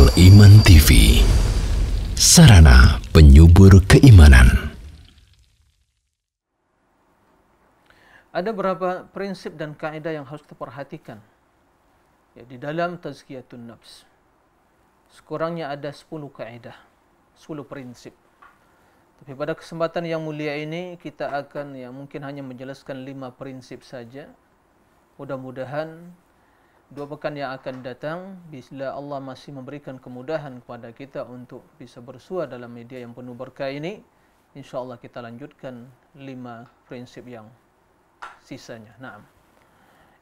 Al Iman TV Sarana Penyubur Keimanan Ada beberapa prinsip dan kaedah yang harus diperhatikan ya, di dalam tazkiyatun nafs. Sekurangnya ada 10 kaedah, 10 prinsip. Tapi pada kesempatan yang mulia ini kita akan ya mungkin hanya menjelaskan 5 prinsip saja. Mudah-mudahan dua pekan yang akan datang bila Allah masih memberikan kemudahan kepada kita untuk bisa bersua dalam media yang penuh berkah ini insyaallah kita lanjutkan lima prinsip yang sisanya na'am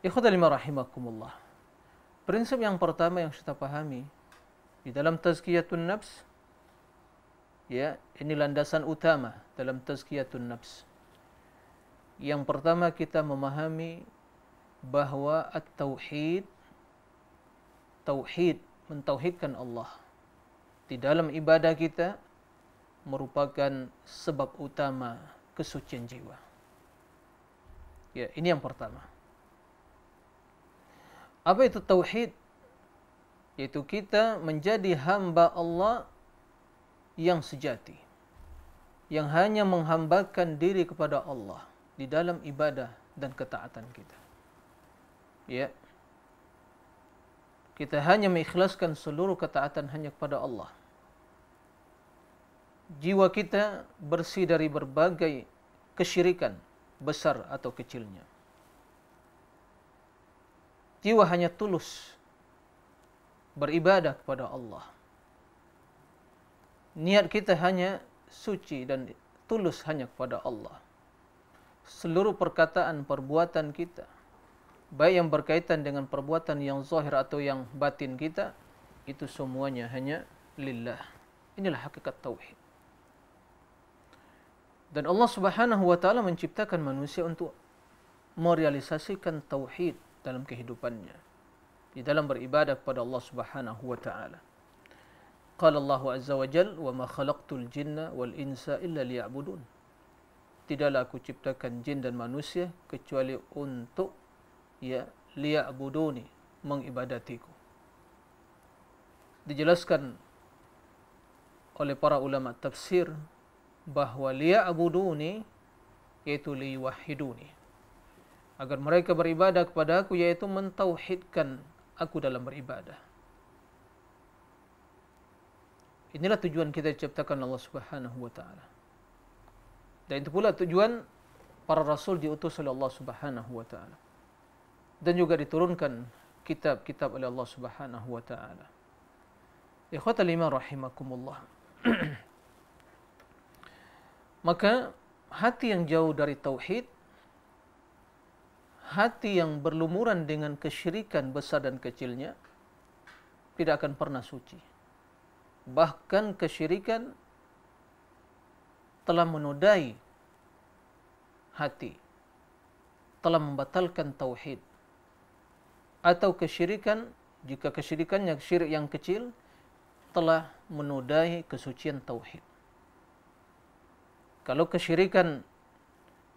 ikhwatal rahimakumullah prinsip yang pertama yang kita pahami di dalam tazkiyatun nafs ya ini landasan utama dalam tazkiyatun nafs yang pertama kita memahami bahawa at-tauhid tauhid, mentauhidkan Allah di dalam ibadah kita merupakan sebab utama kesucian jiwa. Ya, ini yang pertama. Apa itu tauhid? Yaitu kita menjadi hamba Allah yang sejati. Yang hanya menghambakan diri kepada Allah di dalam ibadah dan ketaatan kita. Ya kita hanya mengikhlaskan seluruh ketaatan hanya kepada Allah. Jiwa kita bersih dari berbagai kesyirikan besar atau kecilnya. Jiwa hanya tulus beribadah kepada Allah. Niat kita hanya suci dan tulus hanya kepada Allah. Seluruh perkataan perbuatan kita baik yang berkaitan dengan perbuatan yang zahir atau yang batin kita itu semuanya hanya lillah inilah hakikat tauhid dan Allah Subhanahu wa taala menciptakan manusia untuk merealisasikan tauhid dalam kehidupannya di dalam beribadah kepada Allah Subhanahu wa taala qala Allah azza wa jal wa ma khalaqtul jinna wal insa illa liya'budun tidaklah aku ciptakan jin dan manusia kecuali untuk ya liya'buduni mengibadatiku dijelaskan oleh para ulama tafsir bahawa liya'buduni yaitu liwahiduni agar mereka beribadah kepada aku yaitu mentauhidkan aku dalam beribadah inilah tujuan kita diciptakan Allah Subhanahu wa taala dan itu pula tujuan para rasul diutus oleh Allah Subhanahu wa taala dan juga diturunkan kitab-kitab oleh Allah Subhanahu wa taala. Ikhwata lima rahimakumullah. Maka hati yang jauh dari tauhid hati yang berlumuran dengan kesyirikan besar dan kecilnya tidak akan pernah suci. Bahkan kesyirikan telah menodai hati, telah membatalkan tauhid, atau kesyirikan jika kesyirikannya syirik yang kecil telah menodai kesucian tauhid kalau kesyirikan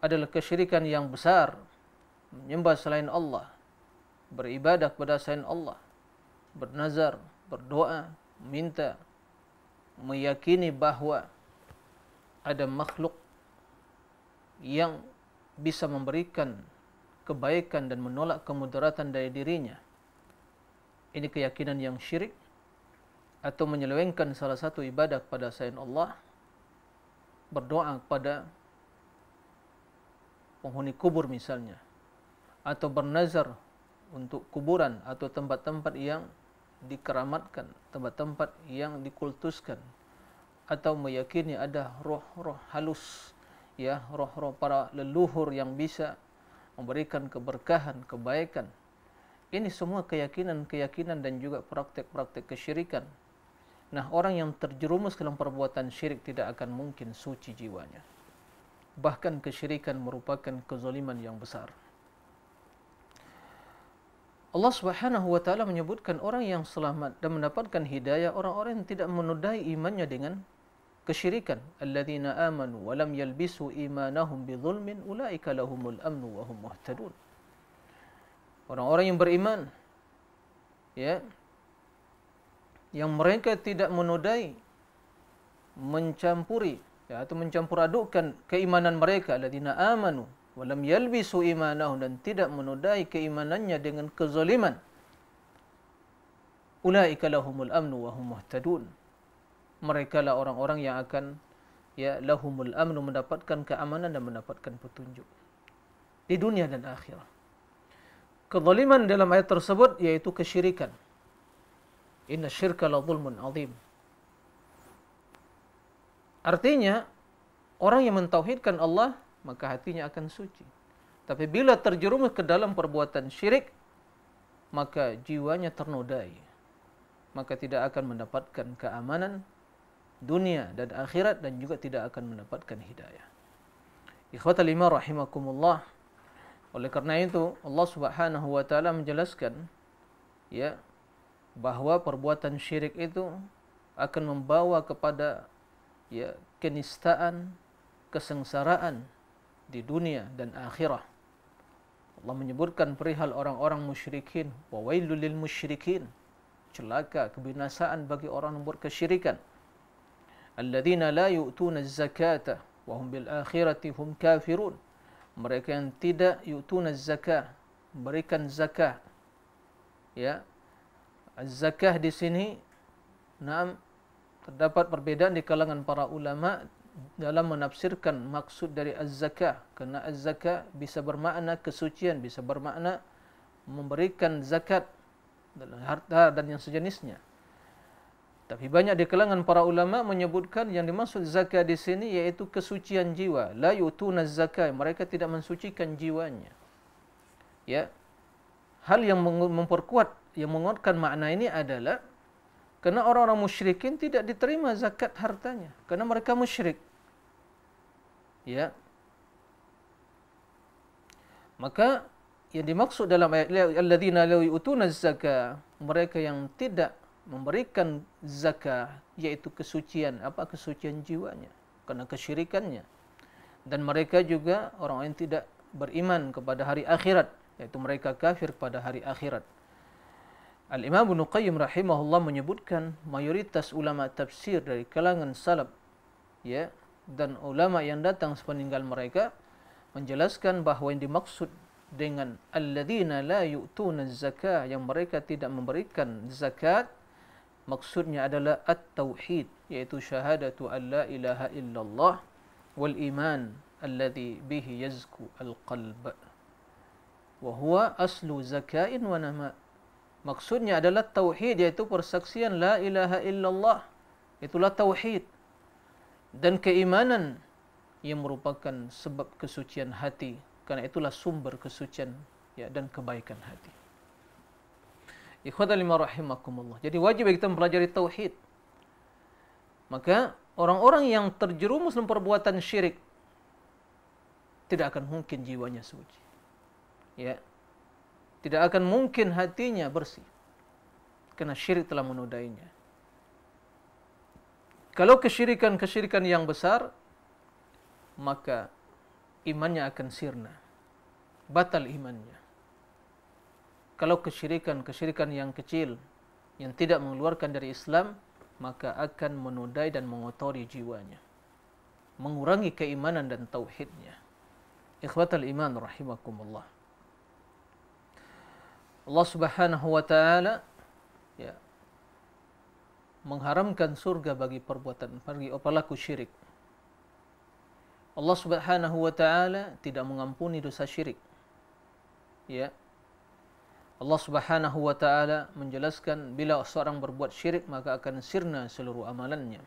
adalah kesyirikan yang besar menyembah selain Allah beribadah kepada selain Allah bernazar berdoa minta meyakini bahawa ada makhluk yang bisa memberikan kebaikan dan menolak kemudaratan dari dirinya. Ini keyakinan yang syirik atau menyelewengkan salah satu ibadah kepada selain Allah, berdoa kepada penghuni kubur misalnya, atau bernazar untuk kuburan atau tempat-tempat yang dikeramatkan, tempat-tempat yang dikultuskan, atau meyakini ada roh-roh halus, ya roh-roh para leluhur yang bisa memberikan keberkahan, kebaikan. Ini semua keyakinan-keyakinan dan juga praktek-praktek kesyirikan. Nah, orang yang terjerumus dalam perbuatan syirik tidak akan mungkin suci jiwanya. Bahkan kesyirikan merupakan kezaliman yang besar. Allah Subhanahu wa taala menyebutkan orang yang selamat dan mendapatkan hidayah orang-orang yang tidak menodai imannya dengan kesyirikan alladhina amanu wa lam yalbisu imanahum bidhulmin ulaika lahumul amnu wa hum muhtadun orang-orang yang beriman ya yang mereka tidak menodai mencampuri ya, atau mencampur adukkan keimanan mereka alladhina amanu wa lam yalbisu imanahum dan tidak menodai keimanannya dengan kezaliman ulaika lahumul amnu wa hum muhtadun mereka lah orang-orang yang akan ya lahumul amnu mendapatkan keamanan dan mendapatkan petunjuk di dunia dan akhirat. Kezaliman dalam ayat tersebut yaitu kesyirikan. Inna syirka la zulmun azim. Artinya, orang yang mentauhidkan Allah, maka hatinya akan suci. Tapi bila terjerumus ke dalam perbuatan syirik, maka jiwanya ternodai. Maka tidak akan mendapatkan keamanan dunia dan akhirat dan juga tidak akan mendapatkan hidayah. Ikhwatul iman rahimakumullah. Oleh kerana itu Allah Subhanahu wa taala menjelaskan ya bahwa perbuatan syirik itu akan membawa kepada ya kenistaan, kesengsaraan di dunia dan akhirat. Allah menyebutkan perihal orang-orang musyrikin, wa wailul lil musyrikin. Celaka kebinasaan bagi orang yang berkesyirikan alladhina la yu'tuna az-zakata wa hum bil akhirati hum kafirun mereka yang tidak yu'tuna az-zakah berikan zakah ya az-zakah di sini naam terdapat perbedaan di kalangan para ulama dalam menafsirkan maksud dari az-zakah kerana az-zakah bisa bermakna kesucian bisa bermakna memberikan zakat dalam harta dan yang sejenisnya tapi banyak di kalangan para ulama menyebutkan yang dimaksud zakat di sini iaitu kesucian jiwa. La yutuna zakat. Mereka tidak mensucikan jiwanya. Ya. Hal yang memperkuat, yang menguatkan makna ini adalah kerana orang-orang musyrikin tidak diterima zakat hartanya. Kerana mereka musyrik. Ya. Maka yang dimaksud dalam ayat alladzina la yutuna zakat mereka yang tidak memberikan zakah yaitu kesucian apa kesucian jiwanya karena kesyirikannya dan mereka juga orang yang tidak beriman kepada hari akhirat yaitu mereka kafir pada hari akhirat Al Imam Ibnu Qayyim rahimahullah menyebutkan mayoritas ulama tafsir dari kalangan salaf ya dan ulama yang datang sepeninggal mereka menjelaskan bahawa yang dimaksud dengan alladzina la yu'tuna zakah yang mereka tidak memberikan zakat maksudnya adalah at-tauhid iaitu syahadatu an la ilaha illallah wal iman alladhi bihi yazku al-qalb wa huwa aslu zakain wa nama maksudnya adalah tauhid iaitu persaksian la ilaha illallah itulah tauhid dan keimanan yang merupakan sebab kesucian hati karena itulah sumber kesucian ya dan kebaikan hati Ikhwata lima rahimakumullah. Jadi wajib kita mempelajari tauhid. Maka orang-orang yang terjerumus dalam perbuatan syirik tidak akan mungkin jiwanya suci. Ya. Tidak akan mungkin hatinya bersih. Karena syirik telah menodainya. Kalau kesyirikan-kesyirikan yang besar, maka imannya akan sirna. Batal imannya kalau kesyirikan, kesyirikan yang kecil yang tidak mengeluarkan dari Islam, maka akan menodai dan mengotori jiwanya. Mengurangi keimanan dan tauhidnya. Ikhwatal iman rahimakumullah. Allah Subhanahu wa taala ya mengharamkan surga bagi perbuatan bagi oh, pelaku syirik. Allah Subhanahu wa taala tidak mengampuni dosa syirik. Ya, Allah Subhanahu wa taala menjelaskan bila seorang berbuat syirik maka akan sirna seluruh amalannya.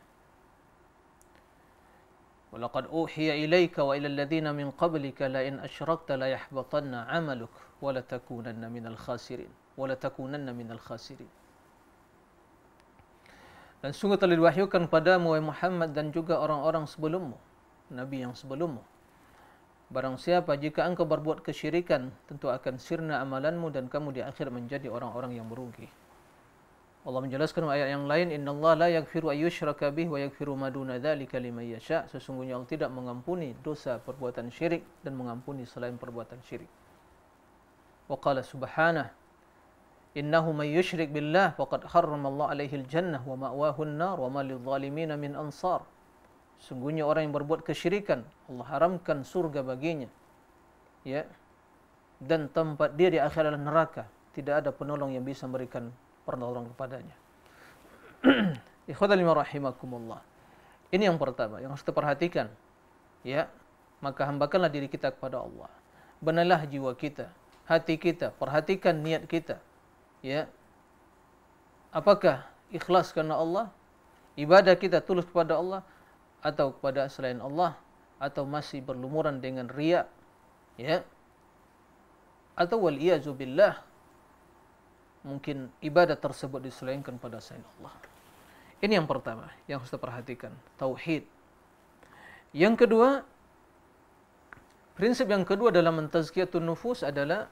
Walaqad uhiya ilayka wa ila alladhina min qablika la in asyrakta la yahbatanna 'amaluk wa la takunanna minal khasirin wa la takunanna minal khasirin. Dan sungguh telah diwahyukan kepadamu wahai Muhammad dan juga orang-orang sebelummu, nabi yang sebelummu, Barang siapa jika engkau berbuat kesyirikan, tentu akan sirna amalanmu dan kamu di akhir menjadi orang-orang yang merugi. Allah menjelaskan ayat yang lain, Inna Allah la yakfiru ayyushraka bih wa yakfiru maduna dhalika lima yasha. Sesungguhnya Allah tidak mengampuni dosa perbuatan syirik dan mengampuni selain perbuatan syirik. Wa qala subhanah, Innahu man yushrik billah faqad harram Allah alaihi aljannah wa ma'wahu an-nar wa ma lidh-dhalimin min ansar sungguhnya orang yang berbuat kesyirikan Allah haramkan surga baginya ya dan tempat dia di akhirat adalah neraka tidak ada penolong yang bisa memberikan pertolongan kepadanya ikhwatalima rahimakumullah ini yang pertama yang harus diperhatikan, ya maka hambakanlah diri kita kepada Allah benalah jiwa kita hati kita perhatikan niat kita ya apakah ikhlas karena Allah ibadah kita tulus kepada Allah atau kepada selain Allah atau masih berlumuran dengan riya ya atau wal iazu billah mungkin ibadah tersebut diselainkan pada selain Allah ini yang pertama yang harus kita tauhid yang kedua prinsip yang kedua dalam mentazkiyatun nufus adalah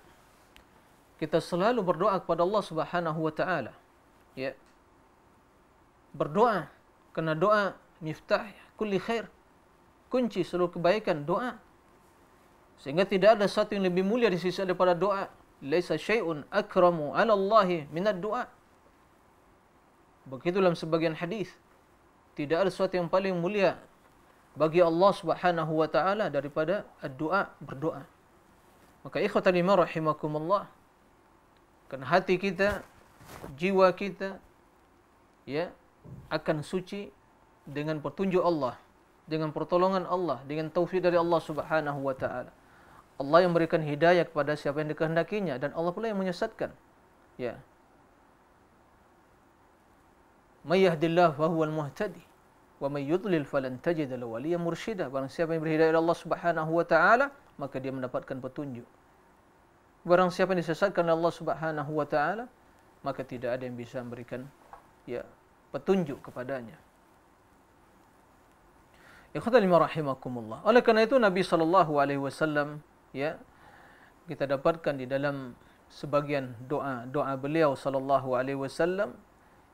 kita selalu berdoa kepada Allah Subhanahu wa taala ya berdoa kena doa miftah kulli khair. Kunci seluruh kebaikan, doa. Sehingga tidak ada satu yang lebih mulia di sisi daripada doa. Laisa syai'un akramu ala Allahi minat doa. Begitu dalam sebagian hadis. Tidak ada sesuatu yang paling mulia bagi Allah Subhanahu wa taala daripada doa berdoa. Maka ikhwatani rahimakumullah. Kan hati kita, jiwa kita ya akan suci dengan petunjuk Allah, dengan pertolongan Allah, dengan taufik dari Allah Subhanahu wa taala. Allah yang memberikan hidayah kepada siapa yang dikehendakinya dan Allah pula yang menyesatkan. Ya. May yahdillahu wa huwal muhtadi wa may yudlil falan tajid lahu waliyan mursyida. Barang siapa yang berhidayah Allah Subhanahu wa taala, maka dia mendapatkan petunjuk. Barang siapa yang disesatkan oleh Allah Subhanahu wa taala, maka tidak ada yang bisa memberikan ya petunjuk kepadanya. Ikhwatal rahimakumullah. Oleh kerana itu Nabi sallallahu alaihi wasallam ya kita dapatkan di dalam sebagian doa doa beliau sallallahu alaihi wasallam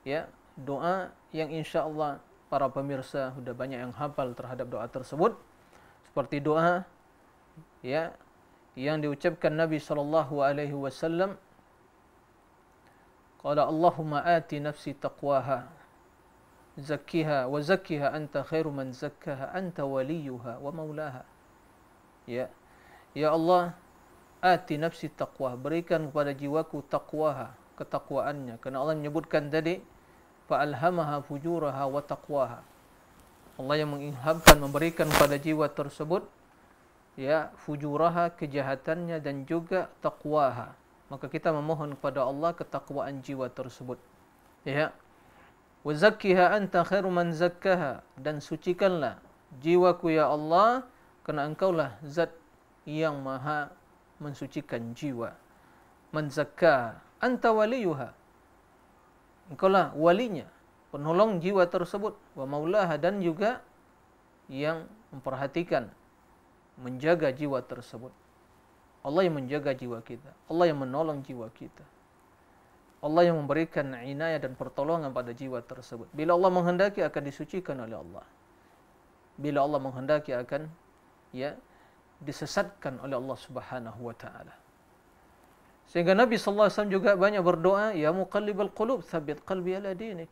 ya doa yang insyaallah para pemirsa sudah banyak yang hafal terhadap doa tersebut seperti doa ya yang diucapkan Nabi sallallahu alaihi wasallam qala allahumma ati nafsi taqwaha zakkiha wa zakkiha anta khairu man zakkaha anta waliyuha wa maulaha ya ya Allah ati nafsi taqwa berikan kepada jiwaku taqwaha ketakwaannya karena Allah menyebutkan tadi fa alhamaha fujuraha wa taqwaha Allah yang mengilhamkan memberikan kepada jiwa tersebut ya fujuraha kejahatannya dan juga taqwaha maka kita memohon kepada Allah ketakwaan jiwa tersebut ya Wazakkiha anta khairu man zakkaha dan sucikanlah jiwaku ya Allah kerana Engkau lah zat yang maha mensucikan jiwa. Man zakka anta waliyuha. lah walinya, penolong jiwa tersebut wa maulaha dan juga yang memperhatikan menjaga jiwa tersebut. Allah yang menjaga jiwa kita, Allah yang menolong jiwa kita. Allah yang memberikan inayah dan pertolongan pada jiwa tersebut. Bila Allah menghendaki akan disucikan oleh Allah. Bila Allah menghendaki akan ya disesatkan oleh Allah Subhanahu wa taala. Sehingga Nabi sallallahu alaihi wasallam juga banyak berdoa, ya muqallibal qulub tsabbit qalbi ala dinik.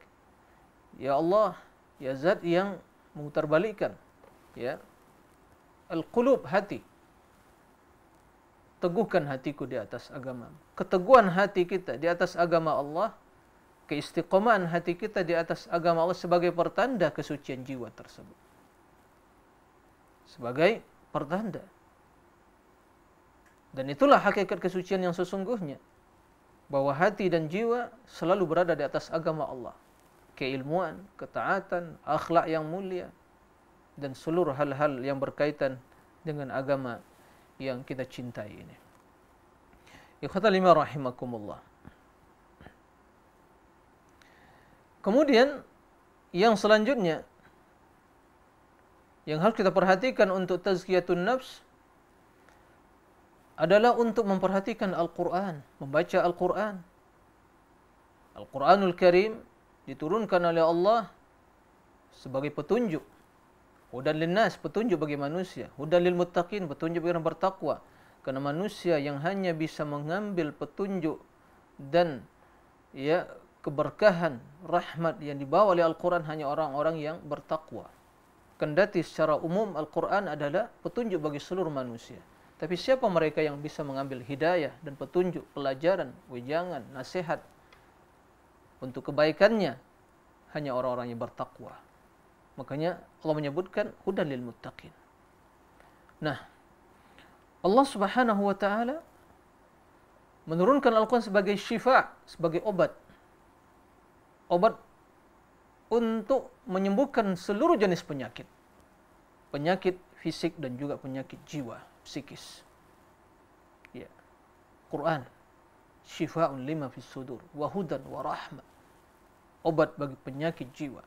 Ya Allah, ya Zat yang memutarbalikkan ya al-qulub hati teguhkan hatiku di atas agama. Keteguhan hati kita di atas agama Allah, keistiqomahan hati kita di atas agama Allah sebagai pertanda kesucian jiwa tersebut. Sebagai pertanda. Dan itulah hakikat kesucian yang sesungguhnya. Bahwa hati dan jiwa selalu berada di atas agama Allah. Keilmuan, ketaatan, akhlak yang mulia, dan seluruh hal-hal yang berkaitan dengan agama yang kita cintai ini. Ikhwata lima rahimakumullah. Kemudian yang selanjutnya yang harus kita perhatikan untuk tazkiyatun nafs adalah untuk memperhatikan Al-Quran, membaca Al-Quran. Al-Quranul Karim diturunkan oleh Allah sebagai petunjuk Hudan linnas petunjuk bagi manusia. Hudan lil muttaqin petunjuk bagi orang bertakwa. Karena manusia yang hanya bisa mengambil petunjuk dan ya keberkahan rahmat yang dibawa oleh Al-Qur'an hanya orang-orang yang bertakwa. Kendati secara umum Al-Qur'an adalah petunjuk bagi seluruh manusia. Tapi siapa mereka yang bisa mengambil hidayah dan petunjuk, pelajaran, wejangan, nasihat untuk kebaikannya? Hanya orang-orang yang bertakwa. Makanya Allah menyebutkan hudan lil muttaqin. Nah, Allah Subhanahu wa taala menurunkan Al-Qur'an sebagai syifa, sebagai obat. Obat untuk menyembuhkan seluruh jenis penyakit. Penyakit fisik dan juga penyakit jiwa, psikis. Ya. Quran syifaun lima fis sudur wa hudan wa rahmat. Obat bagi penyakit jiwa,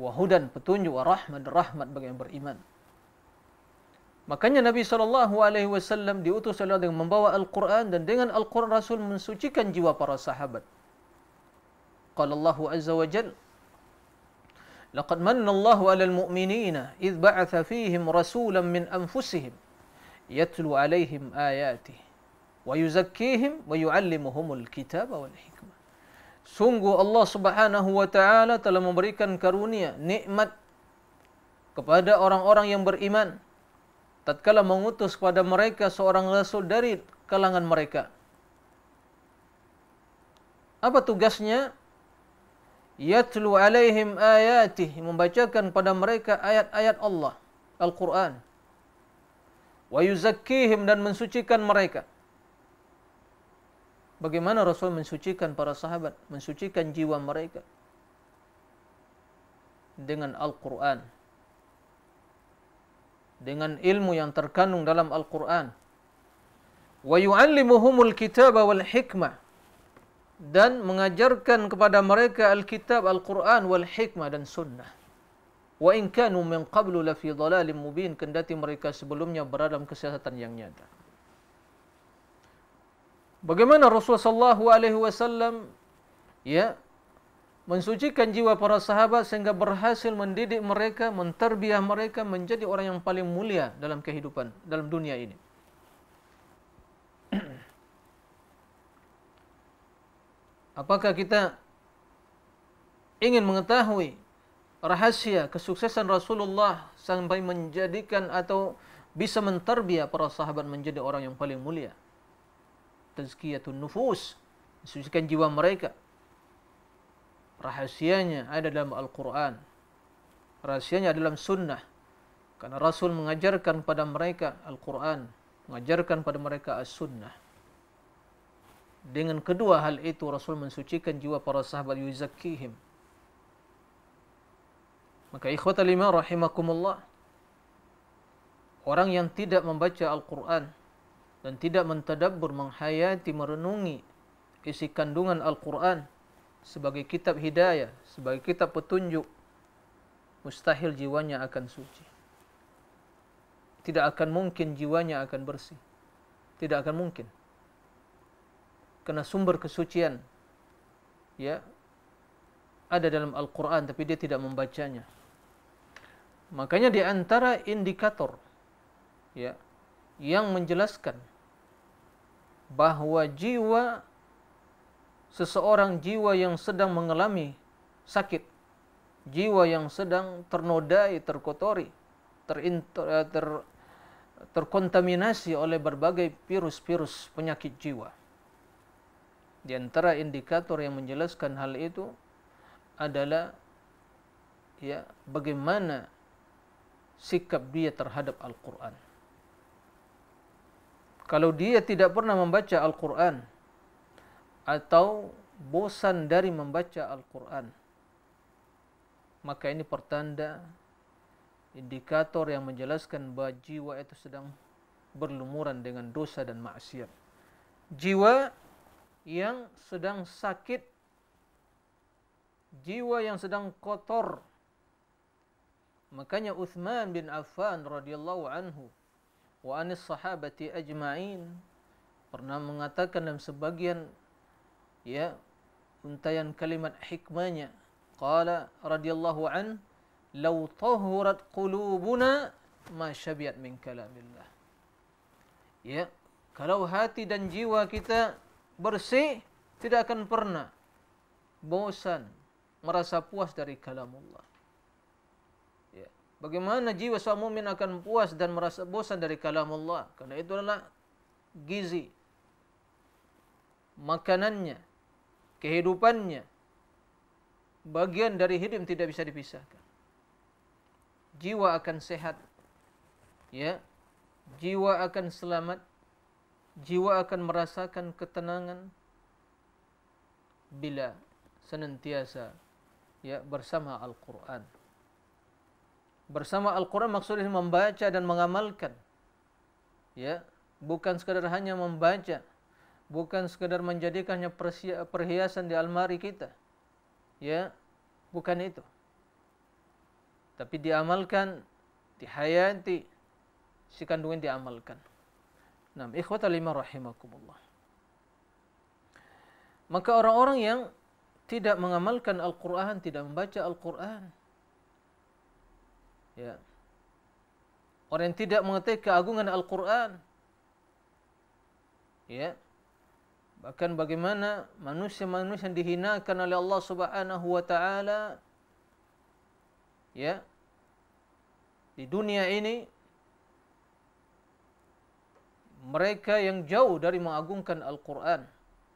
wahudan petunjuk warahmat rahmat bagi yang beriman. Makanya Nabi saw diutus oleh dengan membawa Al-Qur'an dan dengan Al-Qur'an Rasul mensucikan jiwa para sahabat. Qala Allah azza wa jalla لقد من الله على المؤمنين إذ بعث فيهم رسولا من أنفسهم يتلو عليهم آياته ويزكيهم ويعلمهم الكتاب والحكمة sungguh Allah Subhanahu wa taala telah memberikan karunia nikmat kepada orang-orang yang beriman tatkala mengutus kepada mereka seorang rasul dari kalangan mereka apa tugasnya yatlu alaihim ayati membacakan kepada mereka ayat-ayat Allah Al-Qur'an wa yuzakkihim dan mensucikan mereka bagaimana Rasul mensucikan para sahabat, mensucikan jiwa mereka dengan Al-Quran, dengan ilmu yang terkandung dalam Al-Quran. وَيُعَلِّمُهُمُ الْكِتَابَ وَالْحِكْمَةِ dan mengajarkan kepada mereka Al-Kitab, Al-Quran, wal hikma dan Sunnah. Wa in kanu min qablu lafi dhalalim mubin kendati mereka sebelumnya berada dalam kesesatan yang nyata bagaimana Rasulullah saw alaihi ya mensucikan jiwa para sahabat sehingga berhasil mendidik mereka, menterbiah mereka menjadi orang yang paling mulia dalam kehidupan dalam dunia ini. Apakah kita ingin mengetahui rahasia kesuksesan Rasulullah sampai menjadikan atau bisa menterbiah para sahabat menjadi orang yang paling mulia? tazkiyatun nufus mensucikan jiwa mereka rahasianya ada dalam Al-Qur'an rahasianya ada dalam sunnah karena Rasul mengajarkan pada mereka Al-Qur'an mengajarkan pada mereka as-sunnah dengan kedua hal itu Rasul mensucikan jiwa para sahabat yuzakkihim maka ikhwatal iman rahimakumullah orang yang tidak membaca Al-Qur'an dan tidak mentadabbur menghayati merenungi isi kandungan Al-Quran sebagai kitab hidayah, sebagai kitab petunjuk, mustahil jiwanya akan suci. Tidak akan mungkin jiwanya akan bersih. Tidak akan mungkin. kena sumber kesucian ya ada dalam Al-Quran tapi dia tidak membacanya. Makanya di antara indikator ya yang menjelaskan bahawa jiwa seseorang jiwa yang sedang mengalami sakit, jiwa yang sedang ternodai, terkotori, terinter, eh, ter, terkontaminasi oleh berbagai virus-virus penyakit jiwa. Di antara indikator yang menjelaskan hal itu adalah ya bagaimana sikap dia terhadap Al-Quran kalau dia tidak pernah membaca Al-Quran atau bosan dari membaca Al-Quran, maka ini pertanda indikator yang menjelaskan bahawa jiwa itu sedang berlumuran dengan dosa dan maksiat. Jiwa yang sedang sakit, jiwa yang sedang kotor. Makanya Uthman bin Affan radhiyallahu anhu wa anis sahabati ajma'in pernah mengatakan dalam sebagian ya untayan kalimat hikmahnya qala radhiyallahu an law tahurat qulubuna ma syabiyat min kalamillah ya kalau hati dan jiwa kita bersih tidak akan pernah bosan merasa puas dari kalamullah Bagaimana jiwa seorang mukmin akan puas dan merasa bosan dari kalam Allah? Karena itu adalah gizi makanannya, kehidupannya, bagian dari hidup tidak bisa dipisahkan. Jiwa akan sehat, ya, jiwa akan selamat, jiwa akan merasakan ketenangan bila senantiasa ya bersama Al-Quran bersama Al-Quran maksudnya membaca dan mengamalkan. Ya, bukan sekadar hanya membaca, bukan sekadar menjadikannya perhiasan di almari kita. Ya, bukan itu. Tapi diamalkan, dihayati, si kandungan diamalkan. Nah, ikhwata lima rahimakumullah. Maka orang-orang yang tidak mengamalkan Al-Quran, tidak membaca Al-Quran, Ya. Orang yang tidak mengetahui keagungan Al-Quran. Ya. Bahkan bagaimana manusia-manusia yang dihinakan oleh Allah Subhanahu wa taala ya di dunia ini mereka yang jauh dari mengagungkan Al-Qur'an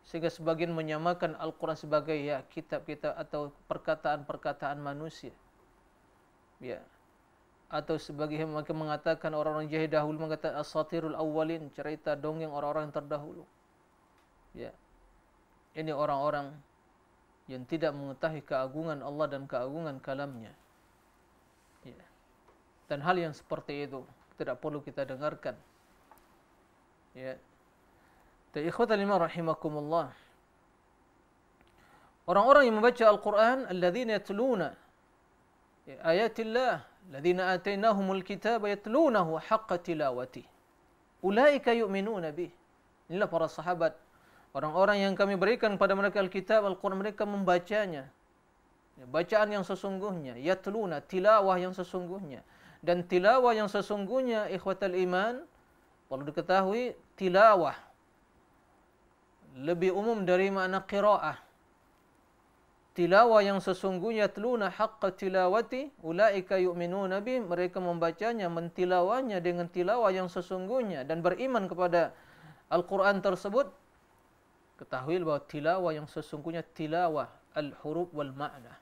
sehingga sebagian menyamakan Al-Qur'an sebagai ya kitab kita atau perkataan-perkataan manusia ya atau sebagai mereka mengatakan orang-orang jahil dahulu mengatakan asatirul awalin cerita dongeng orang-orang terdahulu ya ini orang-orang yang tidak mengetahui keagungan Allah dan keagungan kalamnya ya dan hal yang seperti itu tidak perlu kita dengarkan ya ta ikhwatal iman rahimakumullah orang-orang yang membaca Al-Qur'an alladzina yatluna ya, ayatillah الذين آتيناهم الكتاب يتلونه حق تلاوته أولئك يؤمنون به Inilah para sahabat Orang-orang yang kami berikan pada mereka Alkitab Al-Quran mereka membacanya ya, Bacaan yang sesungguhnya Yatluna, tilawah yang sesungguhnya Dan tilawah yang sesungguhnya Ikhwatal iman Perlu diketahui tilawah Lebih umum dari makna qira'ah tilawah yang sesungguhnya teluna haqqa tilawati ulaika yu'minu nabi mereka membacanya mentilawanya dengan tilawah yang sesungguhnya dan beriman kepada Al-Quran tersebut ketahui bahawa tilawah yang sesungguhnya tilawah al-huruf wal makna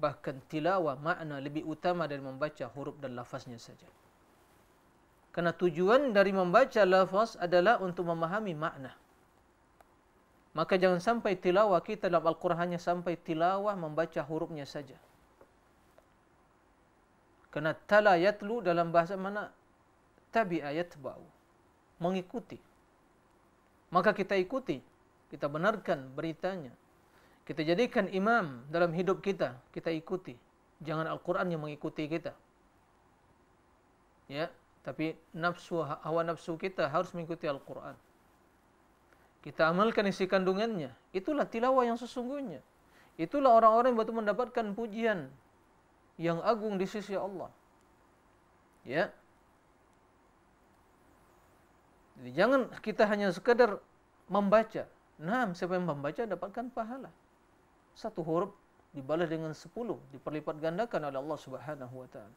bahkan tilawah makna lebih utama dari membaca huruf dan lafaznya saja Kena tujuan dari membaca lafaz adalah untuk memahami makna Maka jangan sampai tilawah kita dalam Al-Quran hanya sampai tilawah membaca hurufnya saja. Kerana tala yatlu dalam bahasa mana? Tabi ayat ba'u. Mengikuti. Maka kita ikuti. Kita benarkan beritanya. Kita jadikan imam dalam hidup kita. Kita ikuti. Jangan Al-Quran yang mengikuti kita. Ya, tapi nafsu hawa nafsu kita harus mengikuti Al-Quran kita amalkan isi kandungannya. Itulah tilawah yang sesungguhnya. Itulah orang-orang yang betul mendapatkan pujian yang agung di sisi Allah. Ya. Jadi jangan kita hanya sekadar membaca. Nah, siapa yang membaca dapatkan pahala. Satu huruf dibalas dengan sepuluh, diperlipat gandakan oleh Allah Subhanahu wa taala.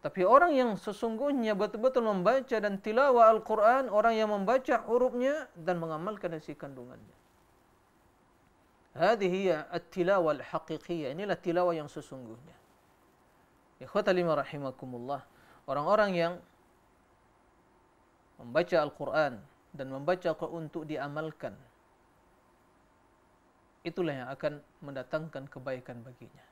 Tapi orang yang sesungguhnya betul-betul membaca dan tilawah Al-Quran, orang yang membaca hurufnya dan mengamalkan isi kandungannya. Hadi hiya at-tilawah al-haqiqiyah. Inilah tilawah yang sesungguhnya. Ikhwata lima rahimakumullah. Orang-orang yang membaca Al-Quran dan membaca Al Quran untuk diamalkan. Itulah yang akan mendatangkan kebaikan baginya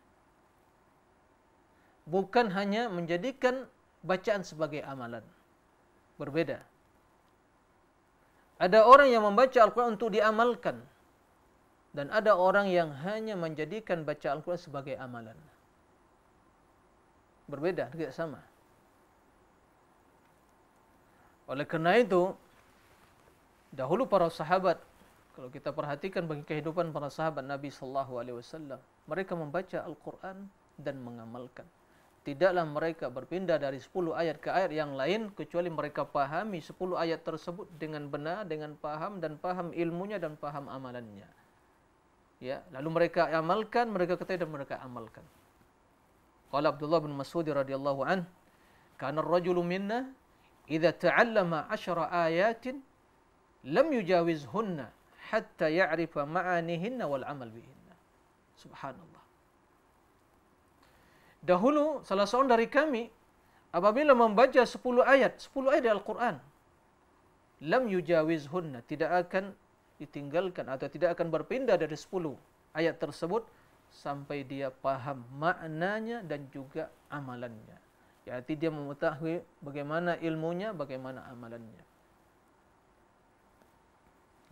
bukan hanya menjadikan bacaan sebagai amalan. Berbeda. Ada orang yang membaca Al-Quran untuk diamalkan. Dan ada orang yang hanya menjadikan baca Al-Quran sebagai amalan. Berbeda, tidak sama. Oleh kerana itu, dahulu para sahabat, kalau kita perhatikan bagi kehidupan para sahabat Nabi Sallallahu Alaihi Wasallam, mereka membaca Al-Quran dan mengamalkan tidaklah mereka berpindah dari 10 ayat ke ayat yang lain kecuali mereka pahami 10 ayat tersebut dengan benar dengan paham dan paham ilmunya dan paham amalannya ya lalu mereka amalkan mereka ketahui dan mereka amalkan qala Abdullah bin Mas'ud radhiyallahu an kana ar-rajulu minna idza ta'allama ashara ayatin lam yujawizhunna hatta ya'rifa ma'anihinna wal amal bihinna subhanallah Dahulu salah seorang dari kami apabila membaca 10 ayat, 10 ayat Al-Quran lam yujawizhunna tidak akan ditinggalkan atau tidak akan berpindah dari 10 ayat tersebut sampai dia paham maknanya dan juga amalannya. Yaitu dia mengetahui bagaimana ilmunya, bagaimana amalannya.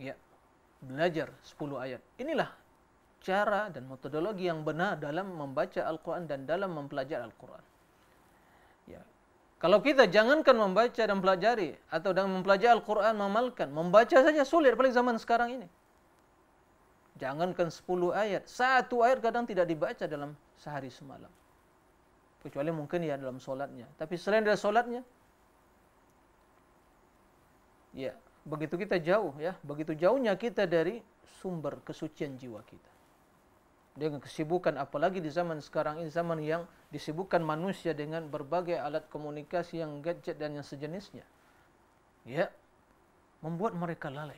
Ya. Belajar 10 ayat. Inilah cara dan metodologi yang benar dalam membaca Al-Quran dan dalam mempelajari Al-Quran. Ya. Kalau kita jangankan membaca dan pelajari atau dengan mempelajari Al-Quran memalkan, membaca saja sulit paling zaman sekarang ini. Jangankan sepuluh ayat, satu ayat kadang tidak dibaca dalam sehari semalam. Kecuali mungkin ya dalam solatnya. Tapi selain dari solatnya, ya begitu kita jauh ya, begitu jauhnya kita dari sumber kesucian jiwa kita dengan kesibukan apalagi di zaman sekarang ini zaman yang disibukkan manusia dengan berbagai alat komunikasi yang gadget dan yang sejenisnya ya membuat mereka lalai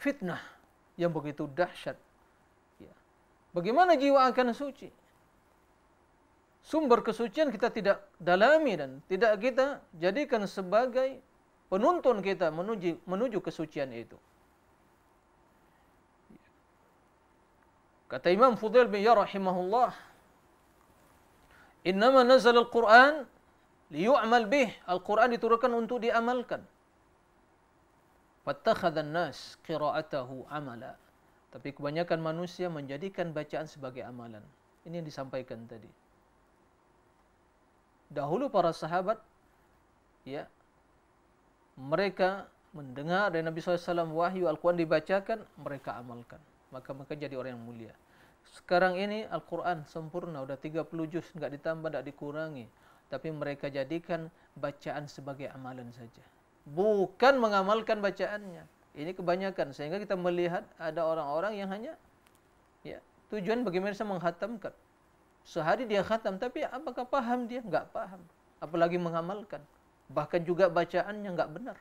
fitnah yang begitu dahsyat ya bagaimana jiwa akan suci sumber kesucian kita tidak dalami dan tidak kita jadikan sebagai penuntun kita menuju menuju kesucian itu Kata Imam Fudail bin Ya rahimahullah, "Innama nazal al-Qur'an liyu'mal bih." Al-Qur'an diturunkan untuk diamalkan. Fattakhadha an-nas qira'atahu amala. Tapi kebanyakan manusia menjadikan bacaan sebagai amalan. Ini yang disampaikan tadi. Dahulu para sahabat ya mereka mendengar dari Nabi SAW wahyu Al-Quran dibacakan, mereka amalkan maka mereka jadi orang yang mulia. Sekarang ini Al-Quran sempurna, sudah 30 juz, tidak ditambah, tidak dikurangi. Tapi mereka jadikan bacaan sebagai amalan saja. Bukan mengamalkan bacaannya. Ini kebanyakan, sehingga kita melihat ada orang-orang yang hanya ya, tujuan bagaimana saya menghatamkan. Sehari dia khatam, tapi apakah paham dia? Tidak paham. Apalagi mengamalkan. Bahkan juga bacaannya tidak benar.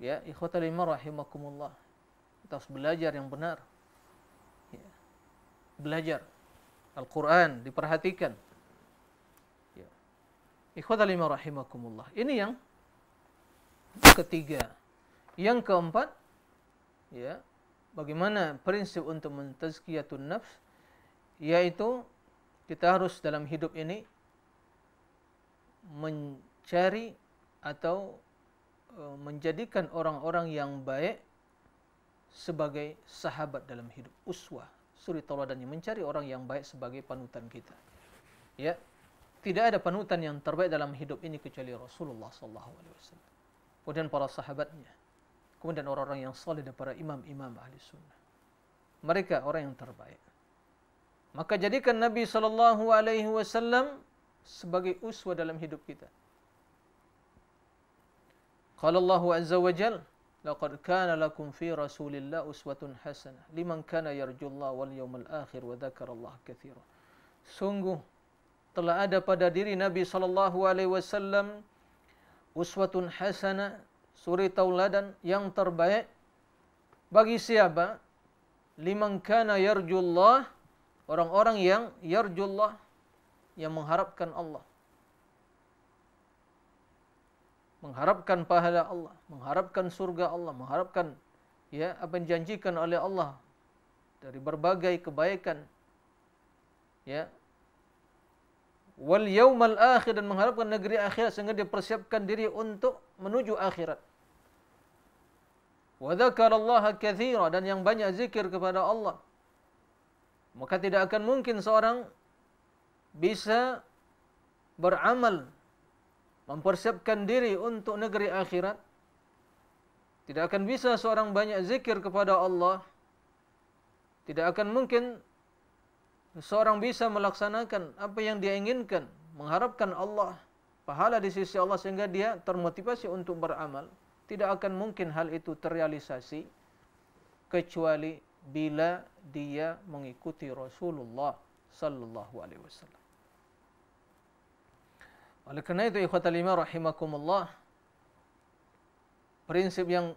Ya, ikhwata lima rahimakumullah kita harus belajar yang benar. Ya. Belajar Al-Quran diperhatikan. Ya. Ikhwatalima rahimakumullah. Ini yang ketiga. Yang keempat, ya, bagaimana prinsip untuk mentazkiyatun nafs, yaitu kita harus dalam hidup ini mencari atau eh, menjadikan orang-orang yang baik sebagai sahabat dalam hidup uswah suri tauladan yang mencari orang yang baik sebagai panutan kita ya tidak ada panutan yang terbaik dalam hidup ini kecuali Rasulullah sallallahu alaihi wasallam kemudian para sahabatnya kemudian orang-orang yang saleh dan para imam-imam ahli sunnah mereka orang yang terbaik maka jadikan Nabi sallallahu alaihi wasallam sebagai uswah dalam hidup kita qala Allahu azza Wajalla laqad kana lakum fi rasulillah uswatun hasanah liman kana yarjullaha wal yawmal akhir wa dzakarallaha katsiran sungguh telah ada pada diri nabi sallallahu alaihi wasallam uswatun hasanah suri tauladan yang terbaik bagi siapa liman kana yarjullaha orang-orang yang yarjullah yang mengharapkan Allah mengharapkan pahala Allah, mengharapkan surga Allah, mengharapkan ya apa yang dijanjikan oleh Allah dari berbagai kebaikan ya wal yaumal akhir dan mengharapkan negeri akhirat sehingga dia persiapkan diri untuk menuju akhirat wa dzakara Allah kathira dan yang banyak zikir kepada Allah maka tidak akan mungkin seorang bisa beramal mempersiapkan diri untuk negeri akhirat tidak akan bisa seorang banyak zikir kepada Allah tidak akan mungkin seorang bisa melaksanakan apa yang dia inginkan mengharapkan Allah pahala di sisi Allah sehingga dia termotivasi untuk beramal tidak akan mungkin hal itu terrealisasi kecuali bila dia mengikuti Rasulullah sallallahu alaihi wasallam oleh kerana itu ikhwatal iman rahimakumullah prinsip yang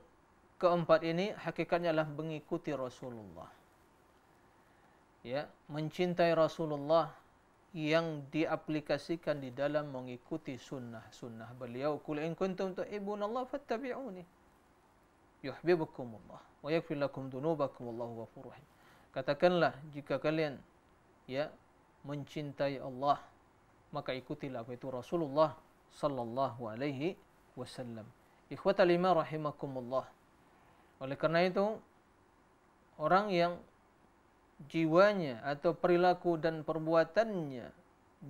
keempat ini hakikatnya adalah mengikuti Rasulullah. Ya, mencintai Rasulullah yang diaplikasikan di dalam mengikuti sunnah-sunnah beliau. Kul in kuntum tu'ibun Allah fattabi'uni. Yuhbibukumullah. Wa yakfir lakum dunubakum Allahu wa furuhim. Katakanlah jika kalian ya mencintai Allah maka ikutilah apa itu Rasulullah sallallahu alaihi wasallam. Ikhwata lima rahimakumullah. Oleh kerana itu orang yang jiwanya atau perilaku dan perbuatannya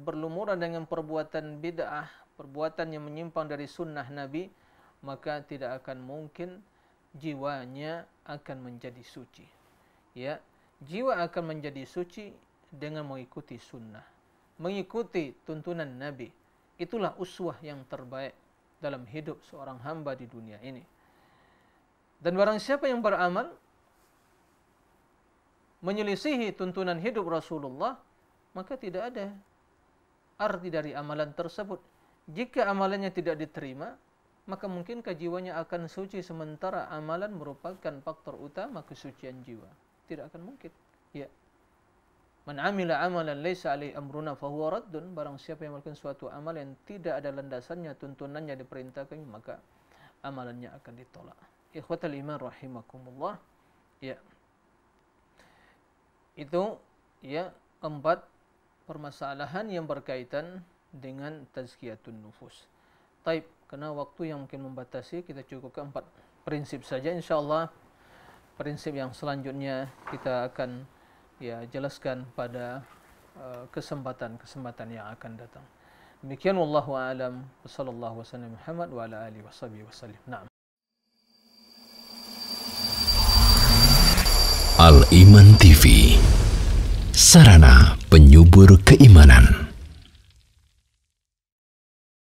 berlumuran dengan perbuatan bid'ah, perbuatan yang menyimpang dari sunnah Nabi, maka tidak akan mungkin jiwanya akan menjadi suci. Ya, jiwa akan menjadi suci dengan mengikuti sunnah mengikuti tuntunan Nabi. Itulah uswah yang terbaik dalam hidup seorang hamba di dunia ini. Dan barang siapa yang beramal, menyelisihi tuntunan hidup Rasulullah, maka tidak ada arti dari amalan tersebut. Jika amalannya tidak diterima, maka mungkin jiwanya akan suci sementara amalan merupakan faktor utama kesucian jiwa? Tidak akan mungkin. Ya, Man amila amalan laysa alai amruna fa huwa raddun barang siapa yang melakukan suatu amal yang tidak ada landasannya tuntunannya diperintahkan maka amalannya akan ditolak. Ikhwatul iman rahimakumullah. Ya. Itu ya empat permasalahan yang berkaitan dengan tazkiyatun nufus. Taib, kena waktu yang mungkin membatasi, kita cukupkan empat prinsip saja insyaallah. Prinsip yang selanjutnya kita akan ya jelaskan pada uh, kesempatan-kesempatan yang akan datang. Demikian wallahu alam. Wassallallahu wasallam Muhammad wa ala alihi washabihi wasallam. Al Iman TV. Sarana penyubur keimanan.